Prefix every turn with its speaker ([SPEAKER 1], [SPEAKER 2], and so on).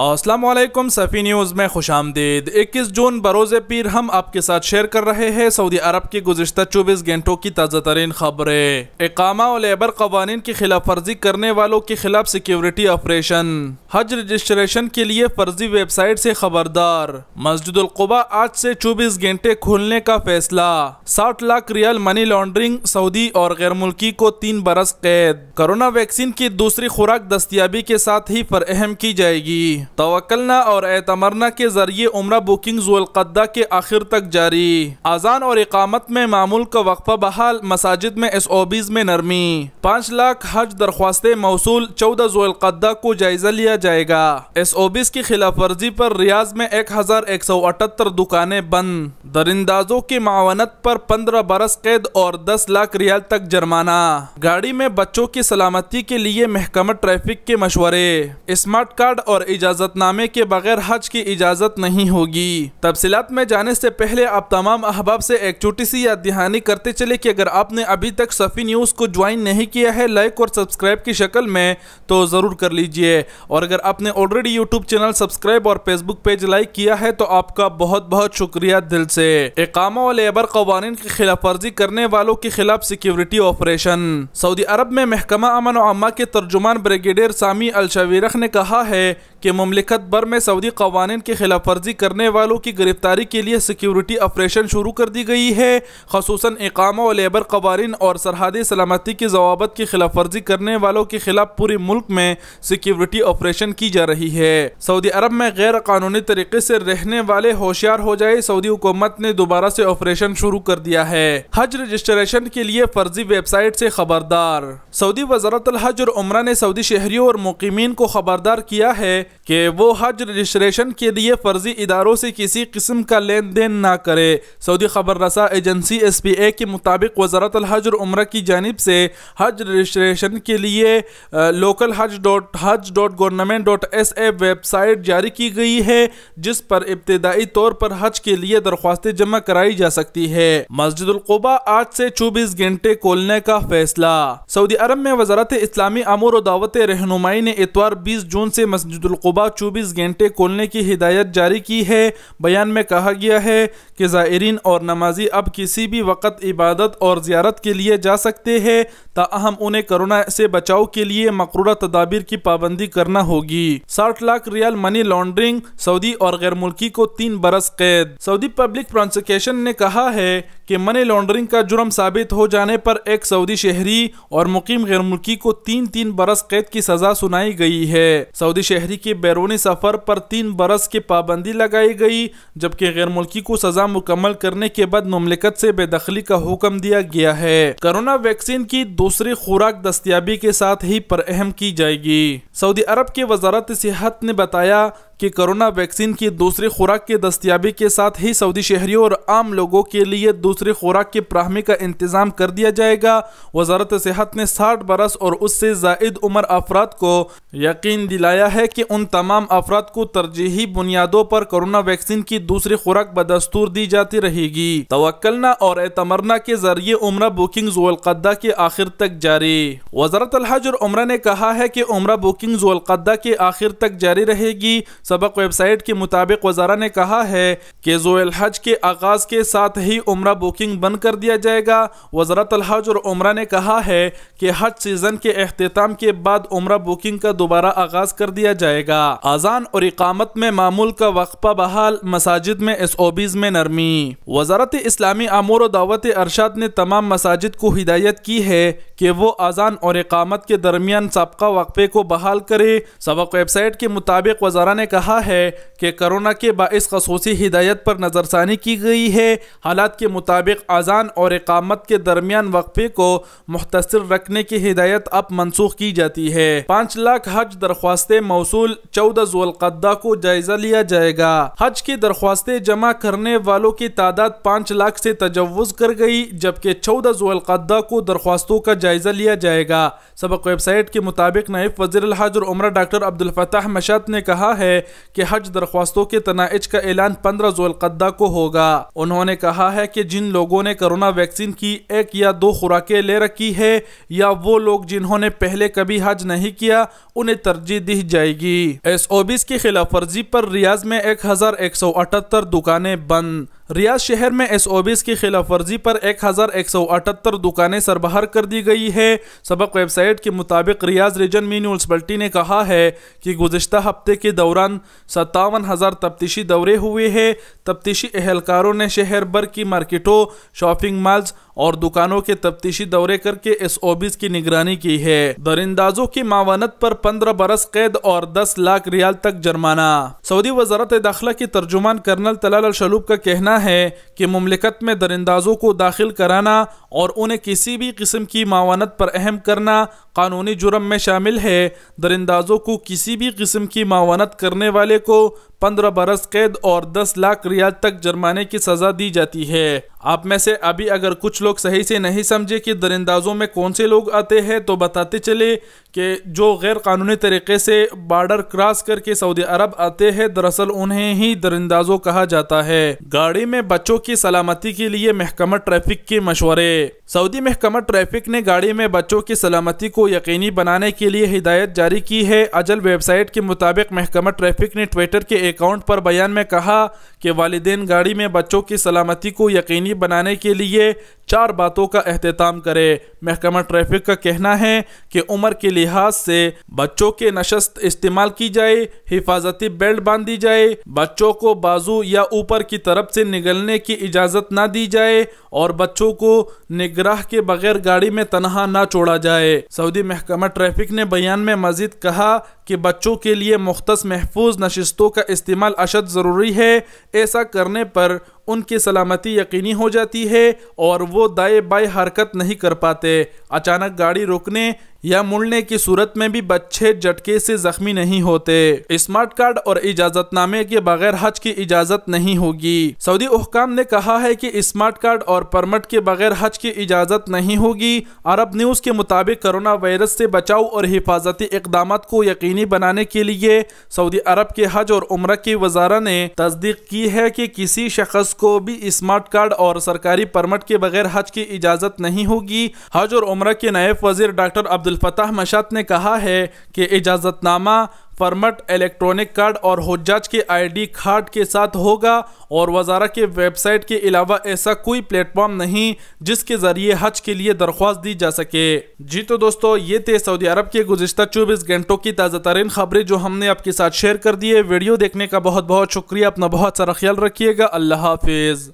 [SPEAKER 1] Aslam सफ़ी news में खुश आमदीद इक्कीस जून बरोज़ पीर हम आपके साथ शेयर कर रहे हैं सऊदी अरब की गुजशत चौबीस घंटों की ताज़ा तरीन खबरें एकामा और लेबर कवानीन की खिलाफ वर्जी करने वालों के खिलाफ सिक्योरिटी ऑपरेशन हज रजिस्ट्रेशन के लिए फर्जी वेबसाइट से खबरदार मस्जिदुलकुबा आज से चौबीस घंटे खोलने का फैसला साठ lakh real money laundering Saudi और गैर मुल्की को तीन बरस कैद कोरोना वैक्सीन की दूसरी खुराक दस्तियाबी के साथ ही फरहम की जाएगी तवक्लना और एतमरना के जरिए उम्र बुकिंग जोलकदा के आखिर तक जारी आजान और इकामत में मामूल का वक्फा बहाल मसाजिद में एस ओ में नरमी पाँच लाख हज दरख्वास्तें मौसू चौदह जोलकदा को जायजा लिया जाएगा एस ओ की खिलाफ वर्जी पर रियाज में एक हजार एक सौ अठहत्तर दुकानें बंद दरिंदाजों की मावनत पर पंद्रह बरस कैद और दस लाख रियाल तक जुर्माना गाड़ी में बच्चों की सलामती के लिए महकमा ट्रैफिक के मशवरे स्मार्ट कार्ड और इजाजत इजाज़तनामे के बगैर हज की इजाज़त नहीं होगी तफसीत में जाने से पहले आप तमाम अहबाब से एक छोटी सी याद दहानी करते चले कि अगर आपने अभी तक सफ़ी न्यूज़ को ज्वाइन नहीं किया है लाइक और सब्सक्राइब की शक्ल में तो ज़रूर कर लीजिए और अगर आपने ऑलरेडी यूट्यूब चैनल सब्सक्राइब और फेसबुक पेज लाइक किया है तो आपका बहुत बहुत शुक्रिया दिल से इकामा और लेबर कवानीन की खिलाफ वर्जी करने वालों के खिलाफ सिक्योरिटी ऑपरेशन सऊदी अरब में महकमा अमन अम्मा के तर्जुमान ब्रिगेडियर सामी अलशवीरख ने कहा है कि ममलिकत भर में सऊदी कवानीन की खिलाफ वर्जी करने वालों की गिरफ्तारी के लिए सिक्योरिटी ऑपरेशन शुरू कर दी गई है खसूस इकामा और लेबर कवानीन और सरहदी सलामती की जवाबत की खिलाफ वर्जी करने वालों के खिलाफ पूरे मुल्क में सिक्योरिटी ऑपरेशन की जा रही है सऊदी अरब में गैर कानूनी तरीके से रहने वाले होशियार हो जाए सऊदी हुकूमत ने दोबारा से ऑपरेशन शुरू कर दिया है हज रजिस्ट्रेशन के लिए फर्जी वेबसाइट से खबरदार सऊदी वजारत हज और उमरा ने सऊदी शहरियों और मुकीमीन को खबरदार किया है कि कि वो हज रजिस्ट्रेशन के लिए फर्जी इदारों से किसी किस्म का लेन देन ना करे सऊदी खबर रसा एजेंसी एस पी ए के मुताबिक वजारत हज और उम्र की जानब से हज रजिस्ट्रेशन के लिए लोकल हज डॉट हज dot government dot S A website जारी की गई है जिस पर इब्तदाई तौर पर हज के लिए दरख्वास्तें जमा कराई जा सकती है मस्जिदुलकुबा आज से चौबीस घंटे खोलने का फैसला सऊदी अरब में वजारत इस्लामी अमूर और दावत रहनुमाई ने इतवार बीस जून से मस्जिदुलकुबा मलबा 24 घंटे खोलने की हिदायत जारी की है बयान में कहा गया है कि ज़ायरीन और नमाजी अब किसी भी वक्त इबादत और ज्यारत के लिए जा सकते हैं ताहम उन्हें कोरोना से बचाव के लिए मकरूरा तदाबीर की पाबंदी करना होगी साठ लाख रियाल मनी लॉन्ड्रिंग सऊदी और गैर मुल्की को तीन बरस कैद सऊदी पब्लिक प्रोसिक्यूशन ने कहा है कि मनी लॉन्ड्रिंग का जुर्म साबित हो जाने पर एक सऊदी शहरी और मुकीम गैर मुल्की को तीन तीन बरस कैद की सजा सुनाई गई है सऊदी शहरी के बैरूनी सफर पर तीन बरस की पाबंदी लगाई गई जबकि गैर मुल्की को सजा मुकम्मल करने के बाद ममलिकत से बेदखली का हुक्म दिया गया है कोरोना वैक्सीन की दूसरी खुराक दस्तियाबी के साथ ही पर अहम की जाएगी सऊदी अरब के वजारत सेहत ने बताया कि कोरोना वैक्सीन की दूसरी खुराक की दस्तियाबी के साथ ही सऊदी शहरियों और आम लोगों के लिए दूसरी खुराक की प्राहमी का इंतजाम कर दिया जाएगा वजारत सेहत ने साठ बरस और उससे जायद उम्र अफराद को यकीन दिलाया है कि उन तमाम अफराद को तरजीही बुनियादों पर कोरोना वैक्सीन की दूसरी खुराक बदस्तूर दी जाती रहेगी तवक्लना और एतमरना के जरिए उम्र बुकिंग जुल्कदा के आखिर तक जारी वजारत हज और उम्र ने कहा है की उम्र बुकिंग जुल्कदा के आखिर तक जारी रहेगी सबक वेबसाइट के मुताबिक वजारा ने कहा है कि जोएल हज के आगाज़ के साथ ही उम्र बुकिंग बंद कर दिया जाएगा वजारत हज और उम्र ने कहा है कि हज सीज़न के अख्ताम के बाद उम्र बुकिंग का दोबारा आगाज़ कर दिया जाएगा आजान और इकामत में मामूल का वक्फा बहाल मसाजिद में एस ओ बीज में नरमी वजारत इस्लामी अमूर दावत अरशाद ने तमाम मसाजिद को हिदायत की है कि वो आजान और इकामत के दरमियान सबका वक्फे को बहाल करे सबक वेबसाइट के मुताबिक वजारा ने कहा रहा है कि कोरोना के बास खसूसी हिदायत पर नज़रसानी की गई है हालात के मुताबिक अजान और इकामत के दरमियान वक्फे को मुख्तर रखने की हिदायत अब मनसूख की जाती है पाँच लाख हज दरख्वास्तें मौसू चौदह जोलकदा को जायजा लिया जाएगा हज की दरख्वास्तें जमा करने वालों की तादाद पाँच लाख से तजवज़ कर गई जबकि चौदह जोलकदा को दरख्वास्तों का जायजा लिया जाएगा सबक वेबसाइट के मुताबिक नायब वजी हज और उम्र डॉक्टर अब्दुल मशात ने कहा है कि हज दरख्वास्तों के तनाइज का ऐलान पंद्रह जुल्कदा को होगा उन्होंने कहा है कि जिन लोगों ने कोरोना वैक्सीन की एक या दो खुराकें ले रखी है या वो लोग जिन्होंने पहले कभी हज नहीं किया उन्हें तरजीह दी जाएगी एस ओ की खिलाफ वर्जी पर रियाज में एक हजार एक सौ अठहत्तर दुकानें बंद रियाज शहर में बीस की खिलाफ वर्जी पर एक हज़ार एक सौ अठहत्तर दुकानें सरबहर कर दी गई है सबक वेबसाइट के मुताबिक रियाज रीजन म्यूनसिपल्टी ने कहा है कि गुजशत हफ्ते के दौरान सत्तावन हज़ार तफ्तीशी दौरे हुए हैं तफ्तीशी एहलकारों ने शहर भर की मार्केटों शॉपिंग मॉल्स और दुकानों के तफ्तीशी दौरे करके एस की निगरानी की है दरिंदाजों की मावानत पर पंद्रह बरस कैद और दस लाख रियाल तक जुर्माना सऊदी वजारत दाखिला के तर्जुमान कर्नल तलाल शलूब का कहना है कि ममलिकत में दरिंदाजों को दाखिल कराना और उन्हें किसी भी किस्म की मावानत पर अहम करना कानूनी जुर्म में शामिल है दरिंदाजों को किसी भी किस्म की मावानत करने वाले को पंद्रह बरस कैद और दस लाख रियाल तक जुर्माने की सजा दी जाती है आप में से अभी अगर कुछ लोग सही से नहीं समझे कि दरिंदाजों में कौन से लोग आते हैं तो बताते चले कि जो गैर कानूनी तरीके से बॉर्डर क्रॉस करके सऊदी अरब आते हैं दरअसल उन्हें ही दरिंदाजों कहा जाता है गाड़ी में बच्चों की सलामती के लिए महकमा ट्रैफिक के मशवरे सऊदी महकमा ट्रैफिक ने गाड़ी में बच्चों की सलामती को यकीनी बनाने के लिए हिदायत जारी की है अजल वेबसाइट के मुताबिक महकमा ट्रैफिक ने ट्विटर के अकाउंट पर बयान में कहा कि वालदे गाड़ी में बच्चों की सलामती को यकीनी बनाने के लिए चार बातों का अहतमाम करे महकमा ट्रैफिक का कहना है कि उम्र के लिहाज से बच्चों के नशस्त इस्तेमाल की जाए हिफाजती बेल्ट बांध दी जाए बच्चों को बाजू या ऊपर की तरफ से निगलने की इजाज़त ना दी जाए और बच्चों को निगराह के बगैर गाड़ी में तनहा ना छोड़ा जाए सऊदी महकमा ट्रैफिक ने बयान में मजीद कहा कि बच्चों के लिए मुख्त महफूज नशस्तों का इस्तेमाल अशद ज़रूरी है ऐसा करने पर उनकी सलामती यकीनी हो जाती है और वो दाएँ बाएँ हरकत नहीं कर पाते अचानक गाड़ी रोकने या मुड़ने की सूरत में भी बच्चे झटके से जख्मी नहीं होते स्मार्ट कार्ड और इजाजतनामे के बगैर हज की इजाजत नहीं होगी सऊदी हुकाम ने कहा है कि स्मार्ट कार्ड और परमट के बगैर हज की इजाजत नहीं होगी अरब न्यूज के मुताबिक कोरोना वायरस से बचाव और हिफाजती इकदाम को यकीनी बनाने के लिए सऊदी अरब के हज और उम्र की वजारा ने तस्दीक की है कि किसी शख्स को भी स्मार्ट कार्ड और सरकारी परमट के बगैर हज की इजाजत नहीं होगी हज और उम्र के नायब वजीर डॉक्टर अब्दुल अब्दुलफ़तह मशात ने कहा है कि इजाज़तनामा फर्मट इलेक्ट्रॉनिक कार्ड और हजाज के आईडी कार्ड के साथ होगा और वजारा के वेबसाइट के अलावा ऐसा कोई प्लेटफॉर्म नहीं जिसके ज़रिए हज के लिए दरख्वास्त दी जा सके जी तो दोस्तों ये थे सऊदी अरब के गुजशत चौबीस घंटों की ताज़ा तरीन खबरें जो हमने आपके साथ शेयर कर दिए वीडियो देखने का बहुत बहुत शुक्रिया अपना बहुत सारा ख्याल रखिएगा अल्लाह हाफिज़